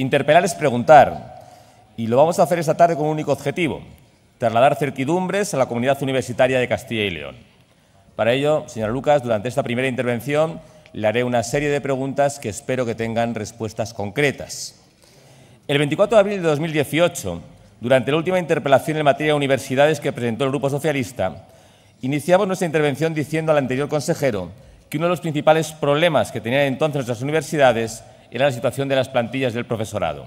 Interpelar es preguntar, y lo vamos a hacer esta tarde con un único objetivo, trasladar certidumbres a la comunidad universitaria de Castilla y León. Para ello, señora Lucas, durante esta primera intervención le haré una serie de preguntas que espero que tengan respuestas concretas. El 24 de abril de 2018, durante la última interpelación en materia de universidades que presentó el Grupo Socialista, iniciamos nuestra intervención diciendo al anterior consejero que uno de los principales problemas que tenían entonces nuestras universidades era la situación de las plantillas del profesorado.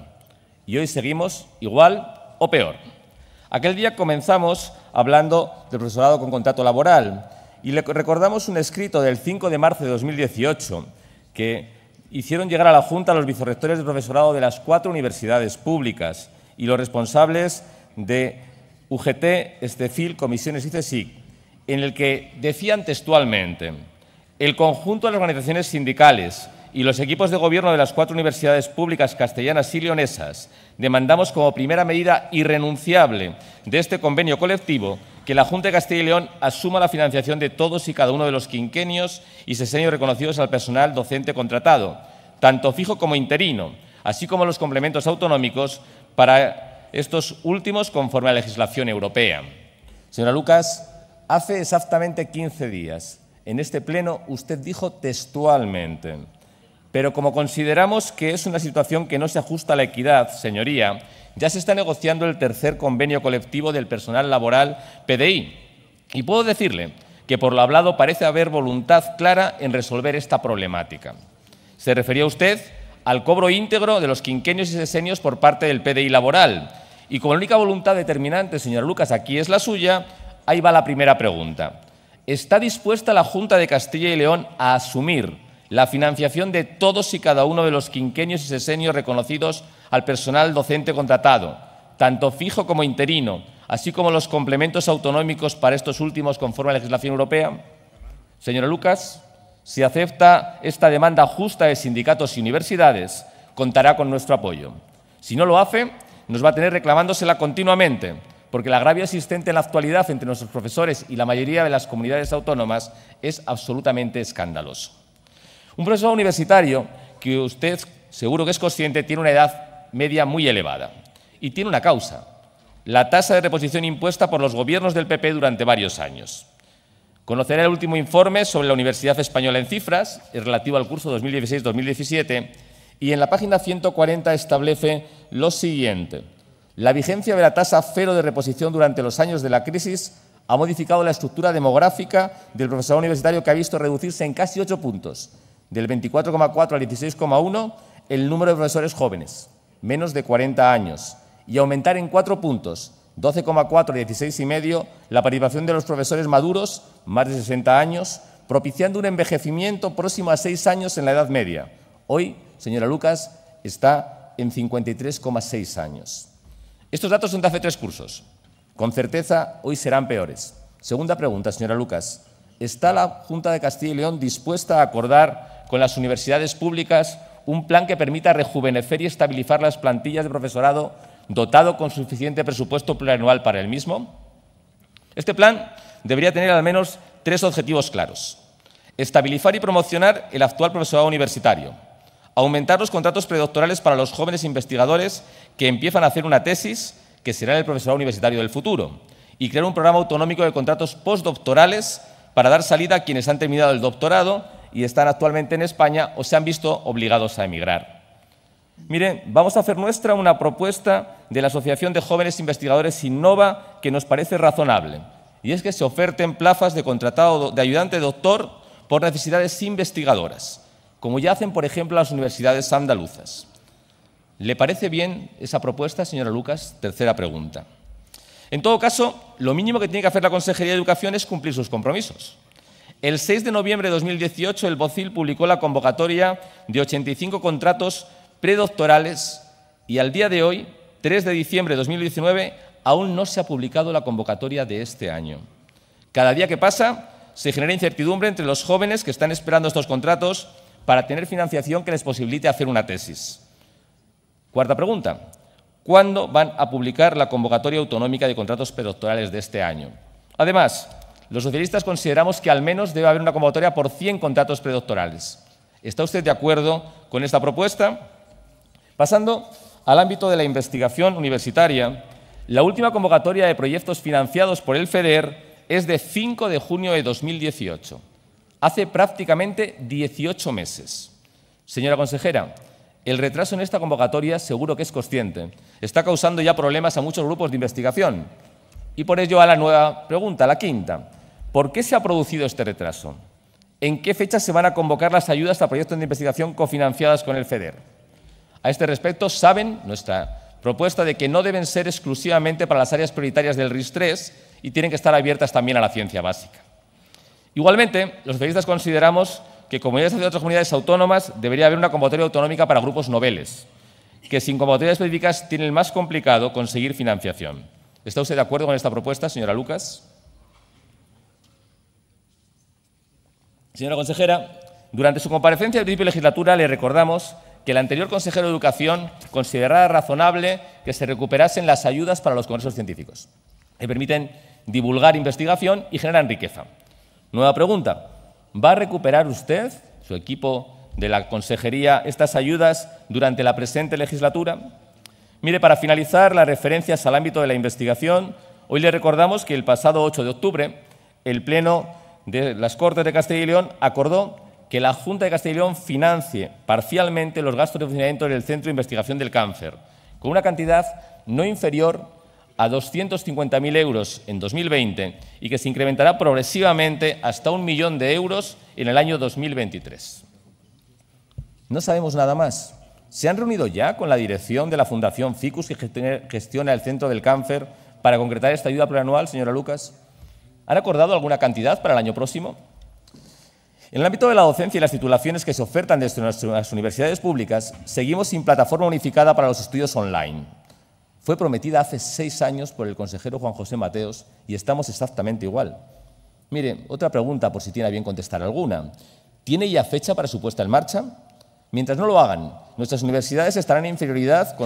Y hoy seguimos igual o peor. Aquel día comenzamos hablando del profesorado con contrato laboral y le recordamos un escrito del 5 de marzo de 2018 que hicieron llegar a la Junta los vicerrectores del profesorado de las cuatro universidades públicas y los responsables de UGT, Estefil, Comisiones y CESIC... en el que decían textualmente, el conjunto de las organizaciones sindicales y los equipos de gobierno de las cuatro universidades públicas castellanas y leonesas demandamos como primera medida irrenunciable de este convenio colectivo que la Junta de Castilla y León asuma la financiación de todos y cada uno de los quinquenios y sesenios reconocidos al personal docente contratado, tanto fijo como interino, así como los complementos autonómicos para estos últimos conforme a la legislación europea. Señora Lucas, hace exactamente 15 días, en este pleno, usted dijo textualmente pero como consideramos que es una situación que no se ajusta a la equidad, señoría, ya se está negociando el tercer convenio colectivo del personal laboral PDI. Y puedo decirle que por lo hablado parece haber voluntad clara en resolver esta problemática. Se refería usted al cobro íntegro de los quinquenios y sesenios por parte del PDI laboral. Y como la única voluntad determinante, señor Lucas, aquí es la suya, ahí va la primera pregunta. ¿Está dispuesta la Junta de Castilla y León a asumir la financiación de todos y cada uno de los quinquenios y sesenios reconocidos al personal docente contratado, tanto fijo como interino, así como los complementos autonómicos para estos últimos conforme a la legislación europea? Señora Lucas, si acepta esta demanda justa de sindicatos y universidades, contará con nuestro apoyo. Si no lo hace, nos va a tener reclamándosela continuamente, porque la agravio existente en la actualidad entre nuestros profesores y la mayoría de las comunidades autónomas es absolutamente escandaloso. Un profesor universitario, que usted seguro que es consciente, tiene una edad media muy elevada y tiene una causa, la tasa de reposición impuesta por los gobiernos del PP durante varios años. Conocerá el último informe sobre la Universidad Española en cifras, relativo al curso 2016-2017, y en la página 140 establece lo siguiente. La vigencia de la tasa cero de reposición durante los años de la crisis ha modificado la estructura demográfica del profesor universitario que ha visto reducirse en casi ocho puntos del 24,4 al 16,1 el número de profesores jóvenes, menos de 40 años, y aumentar en cuatro puntos, 12,4 y 16,5, la participación de los profesores maduros, más de 60 años, propiciando un envejecimiento próximo a seis años en la Edad Media. Hoy, señora Lucas, está en 53,6 años. Estos datos son de hace tres cursos. Con certeza, hoy serán peores. Segunda pregunta, señora Lucas. ¿Está la Junta de Castilla y León dispuesta a acordar con las universidades públicas un plan que permita rejuvenecer y estabilizar las plantillas de profesorado dotado con suficiente presupuesto plurianual para el mismo? Este plan debería tener al menos tres objetivos claros. Estabilizar y promocionar el actual profesorado universitario. Aumentar los contratos predoctorales para los jóvenes investigadores que empiezan a hacer una tesis que será el profesorado universitario del futuro. Y crear un programa autonómico de contratos postdoctorales para dar salida a quienes han terminado el doctorado y están actualmente en España o se han visto obligados a emigrar. Miren, vamos a hacer nuestra una propuesta de la Asociación de Jóvenes Investigadores Innova que nos parece razonable, y es que se oferten plazas de contratado de ayudante doctor por necesidades investigadoras, como ya hacen, por ejemplo, las universidades andaluzas. ¿Le parece bien esa propuesta, señora Lucas? Tercera pregunta. En todo caso, lo mínimo que tiene que hacer la Consejería de Educación es cumplir sus compromisos. El 6 de noviembre de 2018, el BOCIL publicó la convocatoria de 85 contratos predoctorales y al día de hoy, 3 de diciembre de 2019, aún no se ha publicado la convocatoria de este año. Cada día que pasa, se genera incertidumbre entre los jóvenes que están esperando estos contratos para tener financiación que les posibilite hacer una tesis. Cuarta pregunta. ¿Cuándo van a publicar la convocatoria autonómica de contratos predoctorales de este año? Además, los socialistas consideramos que al menos debe haber una convocatoria por 100 contratos predoctorales. ¿Está usted de acuerdo con esta propuesta? Pasando al ámbito de la investigación universitaria, la última convocatoria de proyectos financiados por el FEDER es de 5 de junio de 2018, hace prácticamente 18 meses. Señora consejera, el retraso en esta convocatoria seguro que es consciente. Está causando ya problemas a muchos grupos de investigación. Y por ello a la nueva pregunta, la quinta. ¿Por qué se ha producido este retraso? ¿En qué fecha se van a convocar las ayudas a proyectos de investigación cofinanciadas con el FEDER? A este respecto, saben nuestra propuesta de que no deben ser exclusivamente para las áreas prioritarias del RIS-3 y tienen que estar abiertas también a la ciencia básica. Igualmente, los socialistas consideramos que como ya de otras comunidades autónomas debería haber una convocatoria autonómica para grupos noveles, que sin convocatorias específicas tienen más complicado conseguir financiación. ¿Está usted de acuerdo con esta propuesta, señora Lucas? Señora consejera, durante su comparecencia al principio de legislatura le recordamos que el anterior consejero de Educación consideraba razonable que se recuperasen las ayudas para los congresos científicos, que permiten divulgar investigación y generan riqueza. Nueva pregunta, ¿va a recuperar usted, su equipo de la consejería, estas ayudas durante la presente legislatura? Mire, para finalizar las referencias al ámbito de la investigación, hoy le recordamos que el pasado 8 de octubre el Pleno de las Cortes de Castilla y León acordó que la Junta de Castilla y León financie parcialmente los gastos de funcionamiento del Centro de Investigación del Cáncer, con una cantidad no inferior a 250.000 euros en 2020 y que se incrementará progresivamente hasta un millón de euros en el año 2023. No sabemos nada más. ¿Se han reunido ya con la dirección de la Fundación FICUS, que gestiona el Centro del Cáncer, para concretar esta ayuda plurianual, señora Lucas? ¿Han acordado alguna cantidad para el año próximo? En el ámbito de la docencia y las titulaciones que se ofertan desde nuestras universidades públicas, seguimos sin plataforma unificada para los estudios online. Fue prometida hace seis años por el consejero Juan José Mateos y estamos exactamente igual. Mire, otra pregunta, por si tiene bien contestar alguna. ¿Tiene ya fecha para su puesta en marcha? Mientras no lo hagan, nuestras universidades estarán en inferioridad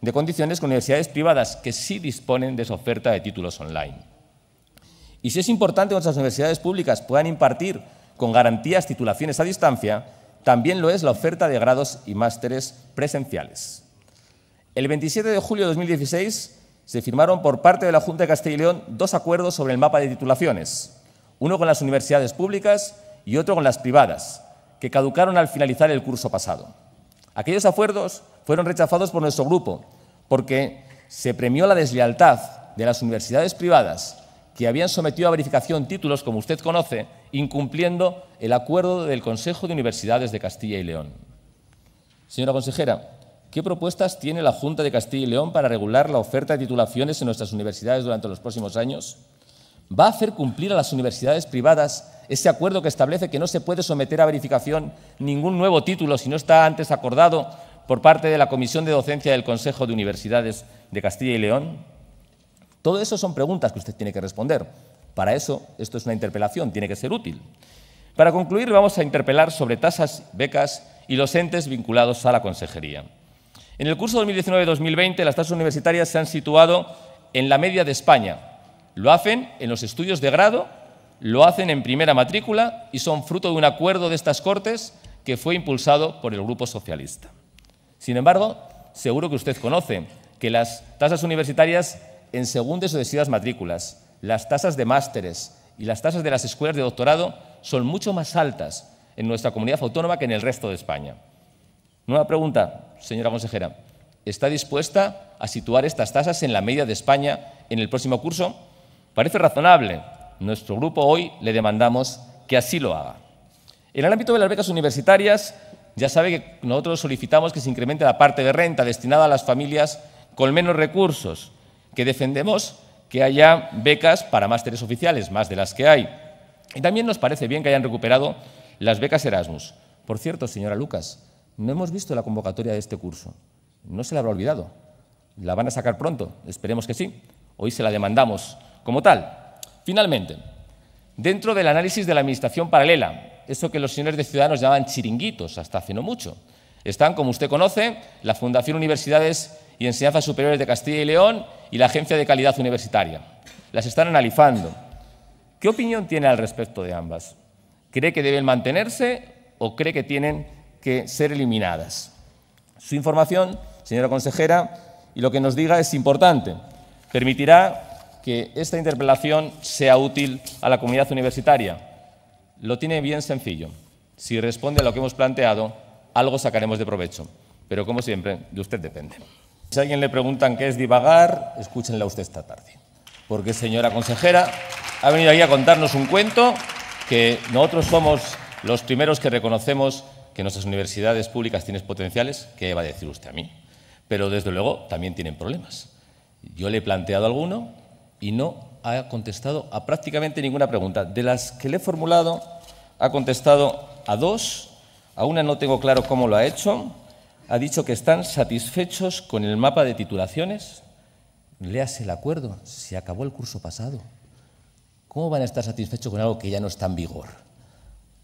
de condiciones con universidades privadas que sí disponen de su oferta de títulos online. Y si es importante que nuestras universidades públicas puedan impartir con garantías titulaciones a distancia, también lo es la oferta de grados y másteres presenciales. El 27 de julio de 2016 se firmaron por parte de la Junta de Castilla y León dos acuerdos sobre el mapa de titulaciones, uno con las universidades públicas y otro con las privadas, que caducaron al finalizar el curso pasado. Aquellos acuerdos fueron rechazados por nuestro grupo porque se premió la deslealtad de las universidades privadas que habían sometido a verificación títulos, como usted conoce, incumpliendo el acuerdo del Consejo de Universidades de Castilla y León. Señora consejera, ¿qué propuestas tiene la Junta de Castilla y León para regular la oferta de titulaciones en nuestras universidades durante los próximos años? va a hacer cumplir a las universidades privadas ese acuerdo que establece que no se puede someter a verificación ningún nuevo título si no está antes acordado por parte de la Comisión de Docencia del Consejo de Universidades de Castilla y León? Todo eso son preguntas que usted tiene que responder. Para eso, esto es una interpelación, tiene que ser útil. Para concluir, vamos a interpelar sobre tasas, becas y los entes vinculados a la consejería. En el curso 2019-2020, las tasas universitarias se han situado en la media de España, lo hacen en los estudios de grado, lo hacen en primera matrícula y son fruto de un acuerdo de estas Cortes que fue impulsado por el Grupo Socialista. Sin embargo, seguro que usted conoce que las tasas universitarias en segundas o decidas matrículas, las tasas de másteres y las tasas de las escuelas de doctorado son mucho más altas en nuestra comunidad autónoma que en el resto de España. Nueva pregunta, señora consejera. ¿Está dispuesta a situar estas tasas en la media de España en el próximo curso? Parece razonable. Nuestro grupo hoy le demandamos que así lo haga. En el ámbito de las becas universitarias, ya sabe que nosotros solicitamos que se incremente la parte de renta destinada a las familias con menos recursos, que defendemos que haya becas para másteres oficiales, más de las que hay. Y también nos parece bien que hayan recuperado las becas Erasmus. Por cierto, señora Lucas, no hemos visto la convocatoria de este curso. No se la habrá olvidado. La van a sacar pronto, esperemos que sí. Hoy se la demandamos como tal. Finalmente, dentro del análisis de la administración paralela, eso que los señores de Ciudadanos llamaban chiringuitos hasta hace no mucho, están, como usted conoce, la Fundación Universidades y Enseñanzas Superiores de Castilla y León y la Agencia de Calidad Universitaria. Las están analizando. ¿Qué opinión tiene al respecto de ambas? ¿Cree que deben mantenerse o cree que tienen que ser eliminadas? Su información, señora consejera, y lo que nos diga es importante. Permitirá que esta interpelación sea útil a la comunidad universitaria? Lo tiene bien sencillo. Si responde a lo que hemos planteado, algo sacaremos de provecho. Pero como siempre, de usted depende. Si a alguien le preguntan qué es divagar, escúchenla usted esta tarde. Porque, señora consejera, ha venido aquí a contarnos un cuento que nosotros somos los primeros que reconocemos que nuestras universidades públicas tienen potenciales, ¿qué va a decir usted a mí? Pero desde luego también tienen problemas. Yo le he planteado alguno, y no ha contestado a prácticamente ninguna pregunta. De las que le he formulado, ha contestado a dos, a una no tengo claro cómo lo ha hecho, ha dicho que están satisfechos con el mapa de titulaciones. Léase el acuerdo, se acabó el curso pasado. ¿Cómo van a estar satisfechos con algo que ya no está en vigor?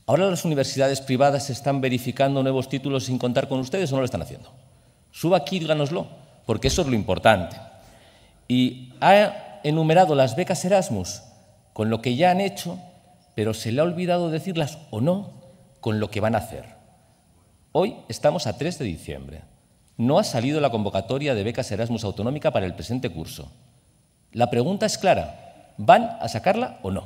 ¿Ahora las universidades privadas están verificando nuevos títulos sin contar con ustedes o no lo están haciendo? Suba aquí y díganoslo, porque eso es lo importante. Y ha enumerado las becas Erasmus con lo que ya han hecho, pero se le ha olvidado decirlas o no con lo que van a hacer. Hoy estamos a 3 de diciembre. No ha salido la convocatoria de becas Erasmus Autonómica para el presente curso. La pregunta es clara. ¿Van a sacarla o no?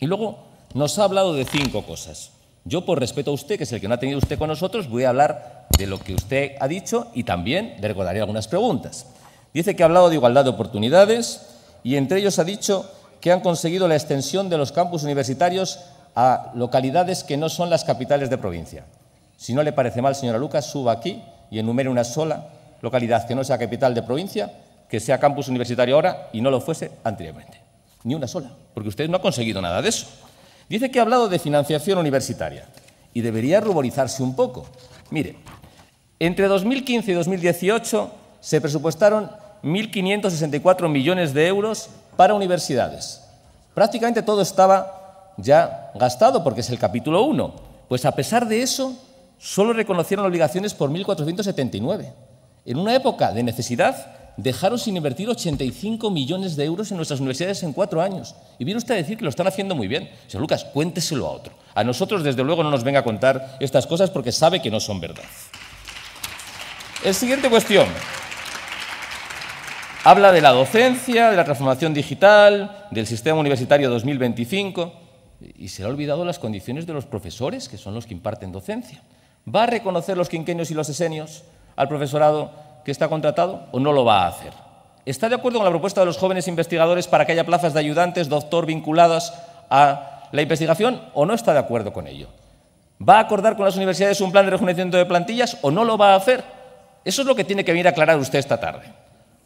Y luego nos ha hablado de cinco cosas. Yo, por respeto a usted, que es el que no ha tenido usted con nosotros, voy a hablar de lo que usted ha dicho y también le recordaré algunas preguntas. Dice que ha hablado de igualdad de oportunidades, y entre ellos ha dicho que han conseguido la extensión de los campus universitarios a localidades que no son las capitales de provincia. Si no le parece mal, señora Lucas, suba aquí y enumere una sola localidad que no sea capital de provincia, que sea campus universitario ahora y no lo fuese anteriormente. Ni una sola, porque usted no ha conseguido nada de eso. Dice que ha hablado de financiación universitaria y debería ruborizarse un poco. Mire, entre 2015 y 2018 se presupuestaron 1.564 millones de euros para universidades. Prácticamente todo estaba ya gastado porque es el capítulo 1. Pues a pesar de eso, solo reconocieron obligaciones por 1.479. En una época de necesidad, dejaron sin invertir 85 millones de euros en nuestras universidades en cuatro años. Y viene usted a decir que lo están haciendo muy bien. Señor Lucas, cuénteselo a otro. A nosotros, desde luego, no nos venga a contar estas cosas porque sabe que no son verdad. El siguiente cuestión. Habla de la docencia, de la transformación digital, del sistema universitario 2025 y se le ha olvidado las condiciones de los profesores, que son los que imparten docencia. ¿Va a reconocer los quinquenios y los esenios al profesorado que está contratado o no lo va a hacer? ¿Está de acuerdo con la propuesta de los jóvenes investigadores para que haya plazas de ayudantes, doctor, vinculadas a la investigación o no está de acuerdo con ello? ¿Va a acordar con las universidades un plan de rejuvenecimiento de plantillas o no lo va a hacer? Eso es lo que tiene que venir a aclarar usted esta tarde.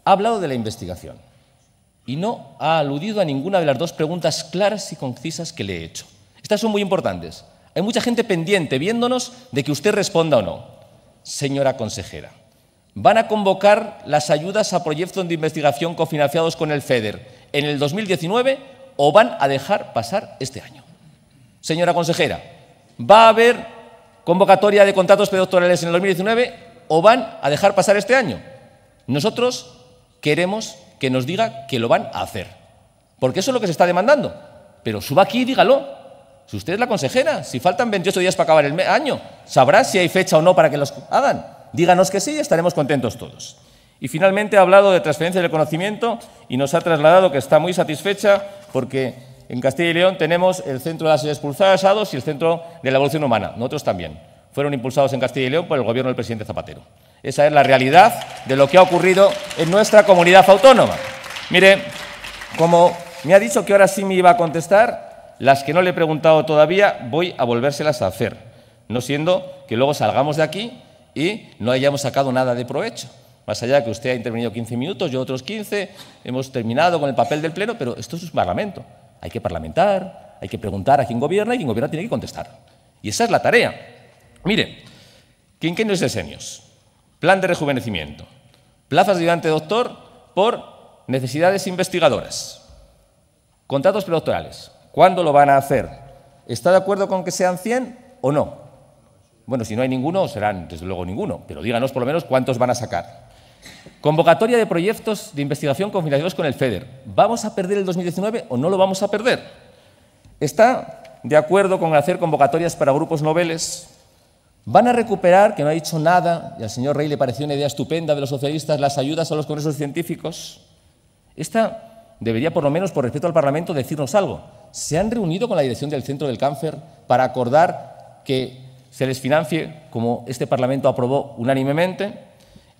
Ha hablado de la investigación y no ha aludido a ninguna de las dos preguntas claras y concisas que le he hecho. Estas son muy importantes. Hay mucha gente pendiente viéndonos de que usted responda o no. Señora consejera, ¿van a convocar las ayudas a proyectos de investigación cofinanciados con el FEDER en el 2019 o van a dejar pasar este año? Señora consejera, ¿va a haber convocatoria de contratos predoctorales en el 2019 o van a dejar pasar este año? Nosotros queremos que nos diga que lo van a hacer. Porque eso es lo que se está demandando. Pero suba aquí y dígalo. Si usted es la consejera, si faltan 28 días para acabar el año, sabrá si hay fecha o no para que los hagan. Díganos que sí y estaremos contentos todos. Y finalmente ha hablado de transferencia del conocimiento y nos ha trasladado que está muy satisfecha porque en Castilla y León tenemos el Centro de las Expulsadas ADOS y el Centro de la Evolución Humana. Nosotros también. Fueron impulsados en Castilla y León por el gobierno del presidente Zapatero. Esa es la realidad de lo que ha ocurrido en nuestra comunidad autónoma. Mire, como me ha dicho que ahora sí me iba a contestar, las que no le he preguntado todavía voy a volvérselas a hacer, no siendo que luego salgamos de aquí y no hayamos sacado nada de provecho. Más allá de que usted ha intervenido 15 minutos, yo otros 15, hemos terminado con el papel del Pleno, pero esto es un parlamento. Hay que parlamentar, hay que preguntar a quién gobierna y quien gobierna tiene que contestar. Y esa es la tarea. Mire, ¿quién es de senios plan de rejuvenecimiento, plazas de ayudante doctor por necesidades investigadoras, contratos predoctorales. ¿Cuándo lo van a hacer? ¿Está de acuerdo con que sean 100 o no? Bueno, si no hay ninguno, serán desde luego ninguno, pero díganos por lo menos cuántos van a sacar. Convocatoria de proyectos de investigación confinados con el FEDER. ¿Vamos a perder el 2019 o no lo vamos a perder? ¿Está de acuerdo con hacer convocatorias para grupos noveles Van a recuperar, que no ha dicho nada, y al señor Rey le pareció una idea estupenda de los socialistas, las ayudas a los congresos científicos. Esta debería, por lo menos por respeto al Parlamento, decirnos algo. ¿Se han reunido con la dirección del Centro del Cáncer para acordar que se les financie, como este Parlamento aprobó unánimemente?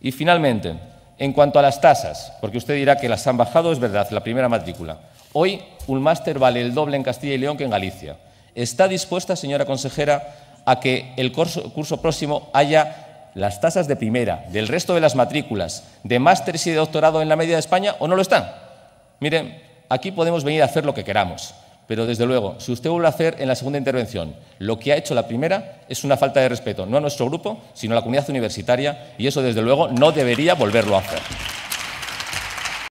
Y finalmente, en cuanto a las tasas, porque usted dirá que las han bajado, es verdad, la primera matrícula. Hoy un máster vale el doble en Castilla y León que en Galicia. ¿Está dispuesta, señora consejera, a que el curso, próximo haya las tasas de primera, del resto de las matrículas, de máster y de doctorado en la media de España o no lo están. Miren, aquí podemos venir a hacer lo que queramos, pero desde luego, si usted vuelve a hacer en la segunda intervención lo que ha hecho la primera, es una falta de respeto, no a nuestro grupo, sino a la comunidad universitaria, y eso desde luego no debería volverlo a hacer.